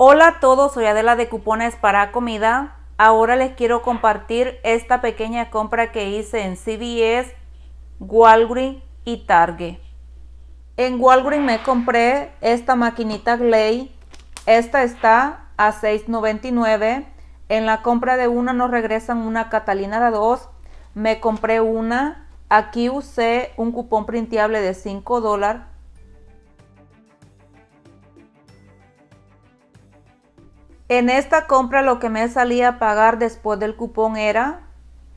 Hola a todos, soy Adela de Cupones para Comida. Ahora les quiero compartir esta pequeña compra que hice en CVS, Walgreens y Target. En Walgreens me compré esta maquinita Glay. Esta está a $6.99. En la compra de una nos regresan una Catalina de 2. Me compré una. Aquí usé un cupón printable de $5 En esta compra lo que me salía a pagar después del cupón era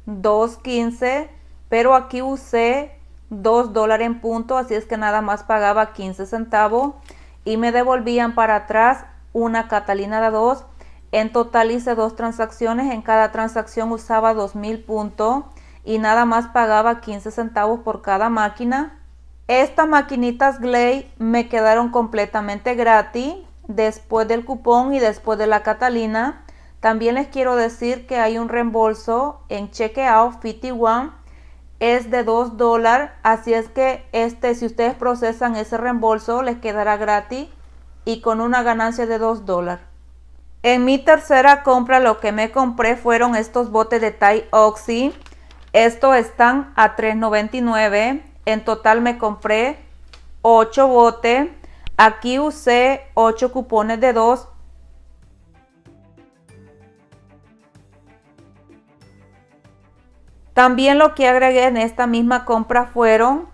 2.15, pero aquí usé 2 dólares en punto, así es que nada más pagaba 15 centavos y me devolvían para atrás una Catalina de 2. En total hice dos transacciones, en cada transacción usaba 2.000 puntos y nada más pagaba 15 centavos por cada máquina. Estas maquinitas Glay me quedaron completamente gratis después del cupón y después de la Catalina. También les quiero decir que hay un reembolso en Checkout 51, es de 2 dólares, así es que este, si ustedes procesan ese reembolso les quedará gratis y con una ganancia de 2 dólares. En mi tercera compra lo que me compré fueron estos botes de Thai Oxy. Estos están a $3.99. En total me compré 8 botes Aquí usé 8 cupones de 2. También lo que agregué en esta misma compra fueron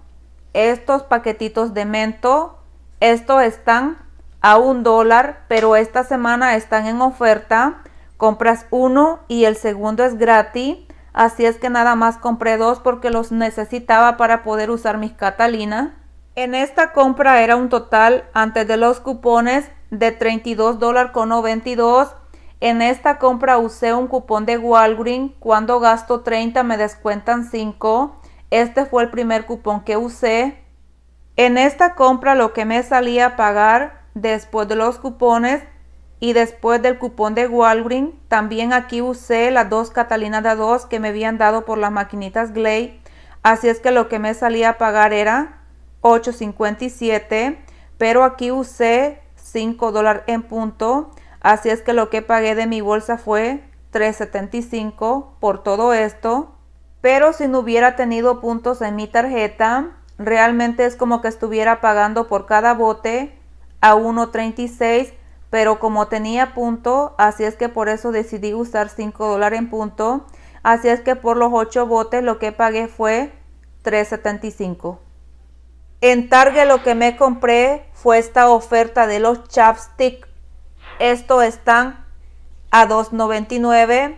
estos paquetitos de mento. Estos están a un dólar, pero esta semana están en oferta. Compras uno y el segundo es gratis. Así es que nada más compré dos porque los necesitaba para poder usar mis Catalinas. En esta compra era un total antes de los cupones de $32.92. En esta compra usé un cupón de Walgreens. Cuando gasto 30 me descuentan 5. Este fue el primer cupón que usé. En esta compra lo que me salía a pagar después de los cupones y después del cupón de Walgreens, también aquí usé las dos Catalina de 2 que me habían dado por las maquinitas Glade. Así es que lo que me salía a pagar era 8.57, pero aquí usé 5 dólares en punto, así es que lo que pagué de mi bolsa fue 3.75 por todo esto, pero si no hubiera tenido puntos en mi tarjeta, realmente es como que estuviera pagando por cada bote a 1.36, pero como tenía punto, así es que por eso decidí usar 5 dólares en punto, así es que por los 8 botes lo que pagué fue 375. En Target lo que me compré fue esta oferta de los chapstick. Estos están a $2.99.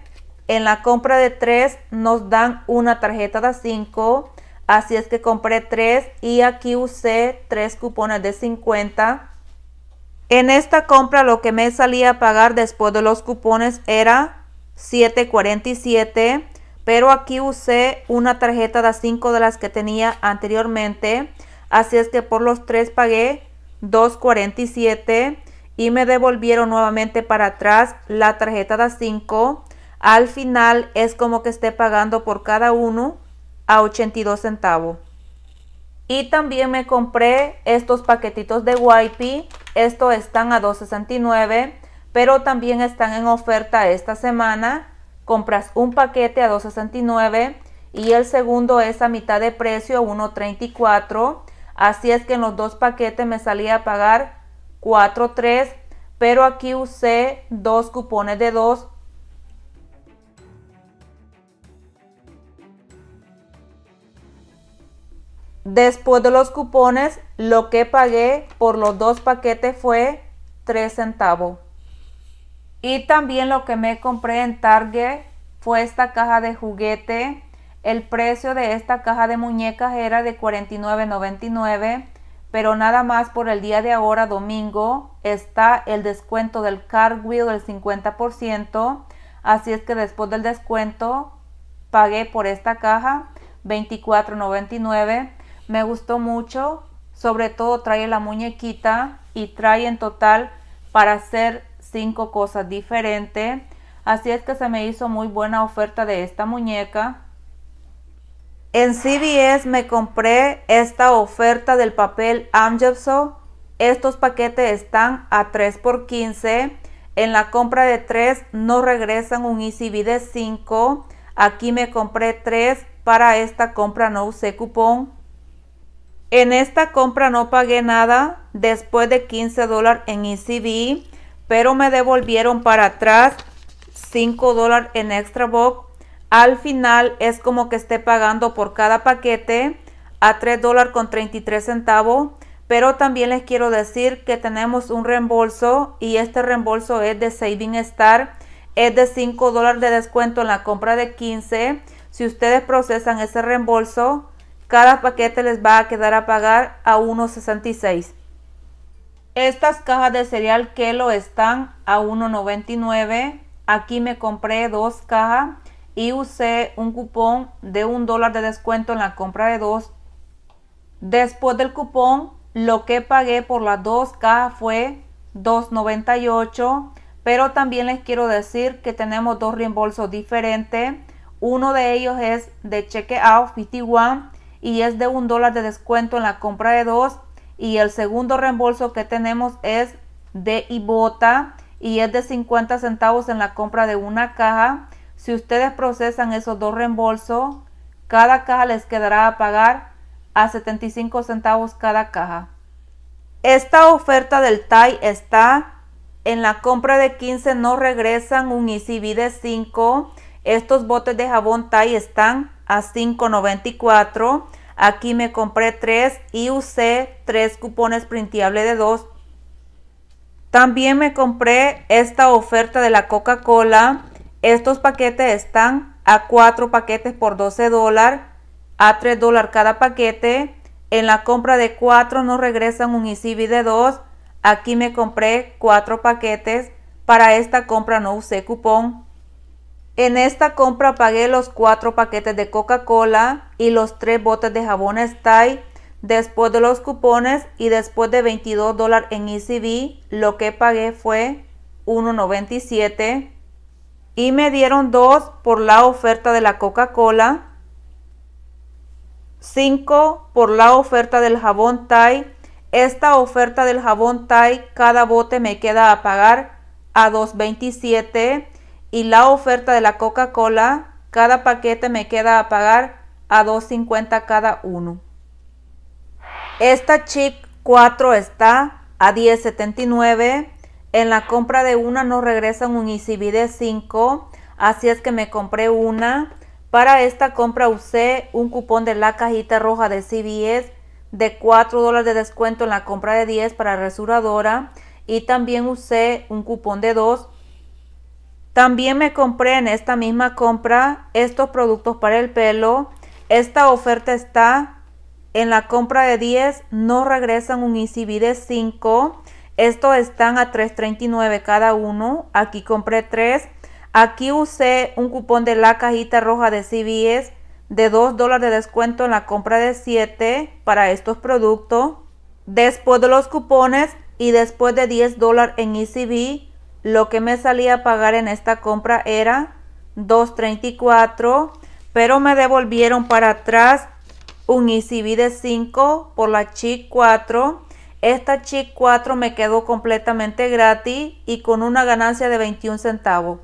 En la compra de 3 nos dan una tarjeta de 5. Así es que compré 3 y aquí usé 3 cupones de 50. En esta compra lo que me salía a pagar después de los cupones era 7.47. Pero aquí usé una tarjeta de 5 de las que tenía anteriormente Así es que por los tres pagué 2.47 y me devolvieron nuevamente para atrás la tarjeta de 5. Al final es como que esté pagando por cada uno a 82 centavos. Y también me compré estos paquetitos de Wipey. Estos están a 2.69, pero también están en oferta esta semana. Compras un paquete a 2.69 y el segundo es a mitad de precio 1.34. Así es que en los dos paquetes me salía a pagar 4.3, pero aquí usé dos cupones de 2 Después de los cupones, lo que pagué por los dos paquetes fue 3 centavos. Y también lo que me compré en Target fue esta caja de juguete el precio de esta caja de muñecas era de $49.99, pero nada más por el día de ahora, domingo, está el descuento del Wheel del 50%, así es que después del descuento pagué por esta caja $24.99. Me gustó mucho, sobre todo trae la muñequita y trae en total para hacer cinco cosas diferentes. Así es que se me hizo muy buena oferta de esta muñeca. En CBS me compré esta oferta del papel Amjepso. Estos paquetes están a 3 x 15. En la compra de 3 no regresan un ECB de 5. Aquí me compré 3 para esta compra no usé cupón. En esta compra no pagué nada después de 15 dólares en ECB, pero me devolvieron para atrás 5 dólares en extra box al final es como que esté pagando por cada paquete a 3 dólares con 33 centavos. Pero también les quiero decir que tenemos un reembolso y este reembolso es de Saving Star. Es de 5 dólares de descuento en la compra de 15. Si ustedes procesan ese reembolso, cada paquete les va a quedar a pagar a 1.66. Estas cajas de cereal lo están a 1.99. Aquí me compré dos cajas y usé un cupón de un dólar de descuento en la compra de dos. Después del cupón, lo que pagué por las dos cajas fue 2.98, pero también les quiero decir que tenemos dos reembolsos diferentes. Uno de ellos es de Checkout 51 y es de un dólar de descuento en la compra de dos. Y el segundo reembolso que tenemos es de Ibota y es de 50 centavos en la compra de una caja. Si ustedes procesan esos dos reembolsos, cada caja les quedará a pagar a 75 centavos cada caja. Esta oferta del TAI está en la compra de 15 no regresan un ICB de 5. Estos botes de jabón TAI están a 5.94. Aquí me compré 3 y usé 3 cupones printiable de 2. También me compré esta oferta de la Coca-Cola estos paquetes están a 4 paquetes por 12 dólares, a 3 dólares cada paquete. En la compra de 4 nos regresan un ECB de 2. Aquí me compré 4 paquetes. Para esta compra no usé cupón. En esta compra pagué los 4 paquetes de Coca-Cola y los 3 botes de jabón Style. Después de los cupones y después de 22 dólares en ECB, lo que pagué fue 1.97 y me dieron dos por la oferta de la Coca-Cola, 5 por la oferta del jabón thai Esta oferta del jabón thai cada bote me queda a pagar a 2.27 y la oferta de la Coca-Cola, cada paquete me queda a pagar a 2.50 cada uno. Esta chip 4 está a 10.79 en la compra de una no regresan un ICB de 5, así es que me compré una. Para esta compra usé un cupón de la cajita roja de CBS de 4 dólares de descuento en la compra de 10 para resuradora y también usé un cupón de 2. También me compré en esta misma compra estos productos para el pelo. Esta oferta está en la compra de 10, no regresan un ICB de 5. Estos están a 3.39 cada uno. Aquí compré 3. Aquí usé un cupón de la cajita roja de CBS de 2 dólares de descuento en la compra de 7 para estos productos. Después de los cupones y después de 10 en ECB, lo que me salía a pagar en esta compra era 2.34, pero me devolvieron para atrás un ECB de 5 por la Chic 4 esta Chic 4 me quedó completamente gratis y con una ganancia de 21 centavos.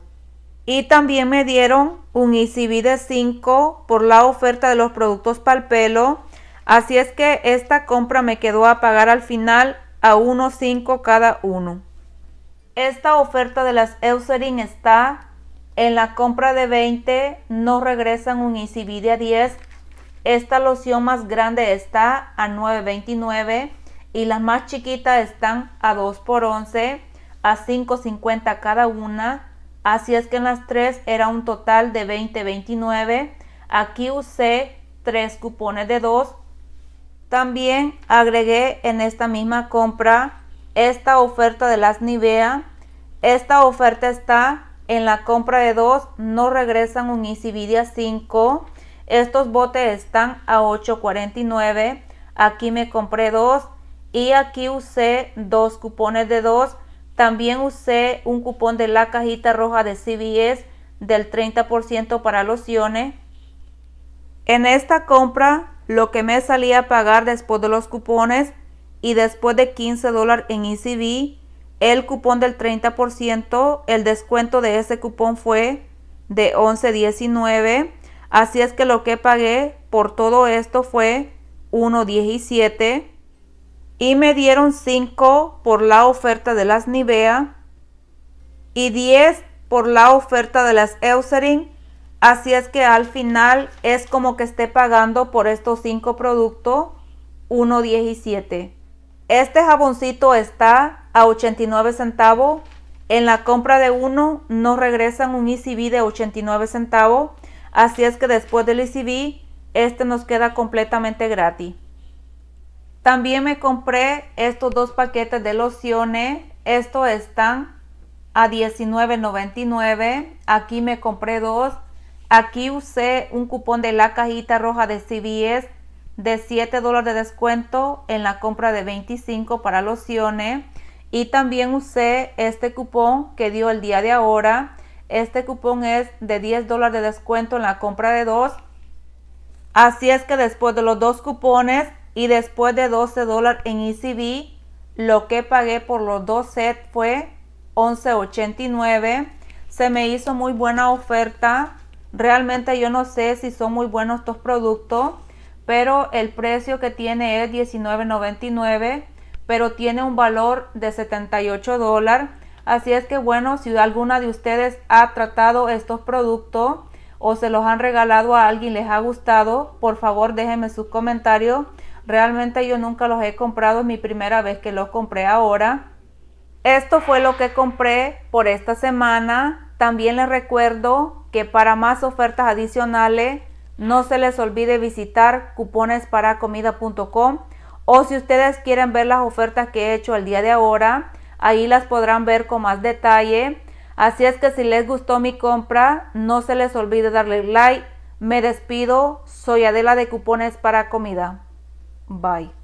Y también me dieron un ICB e de 5 por la oferta de los productos para el pelo. Así es que esta compra me quedó a pagar al final a 1.5 cada uno. Esta oferta de las Eucerin está en la compra de 20, no regresan un ICB e de 10. Esta loción más grande está a 9.29 y las más chiquitas están a 2 por 11 a 5.50 cada una. Así es que en las tres era un total de 20.29. Aquí usé tres cupones de 2. También agregué en esta misma compra esta oferta de las Nivea. Esta oferta está en la compra de 2, no regresan un Isividia 5. Estos botes están a 8.49. Aquí me compré dos y aquí usé dos cupones de dos. También usé un cupón de la cajita roja de CVS del 30% para lociones. En esta compra lo que me salía a pagar después de los cupones y después de 15 dólares en ECB, el cupón del 30%, el descuento de ese cupón fue de 11.19. Así es que lo que pagué por todo esto fue 1.17 y me dieron 5 por la oferta de las Nivea y 10 por la oferta de las Eucerin. Así es que al final es como que esté pagando por estos 5 productos 1.17. Este jaboncito está a 89 centavos. En la compra de uno nos regresan un ECB de 89 centavos. Así es que después del ECB este nos queda completamente gratis. También me compré estos dos paquetes de lociones. esto están a $19.99. Aquí me compré dos. Aquí usé un cupón de la cajita roja de CVS de 7 dólares de descuento en la compra de 25 para lociones. Y también usé este cupón que dio el día de ahora. Este cupón es de 10 dólares de descuento en la compra de dos. Así es que después de los dos cupones y después de 12 en ECB, lo que pagué por los dos sets fue 11.89. Se me hizo muy buena oferta. Realmente yo no sé si son muy buenos estos productos, pero el precio que tiene es 19.99, pero tiene un valor de 78 Así es que bueno, si alguna de ustedes ha tratado estos productos o se los han regalado a alguien, les ha gustado, por favor déjenme sus comentarios Realmente yo nunca los he comprado, es mi primera vez que los compré ahora. Esto fue lo que compré por esta semana. También les recuerdo que para más ofertas adicionales no se les olvide visitar cuponesparacomida.com o si ustedes quieren ver las ofertas que he hecho el día de ahora, ahí las podrán ver con más detalle. Así es que si les gustó mi compra, no se les olvide darle like. Me despido, soy Adela de Cupones para Comida. Bye.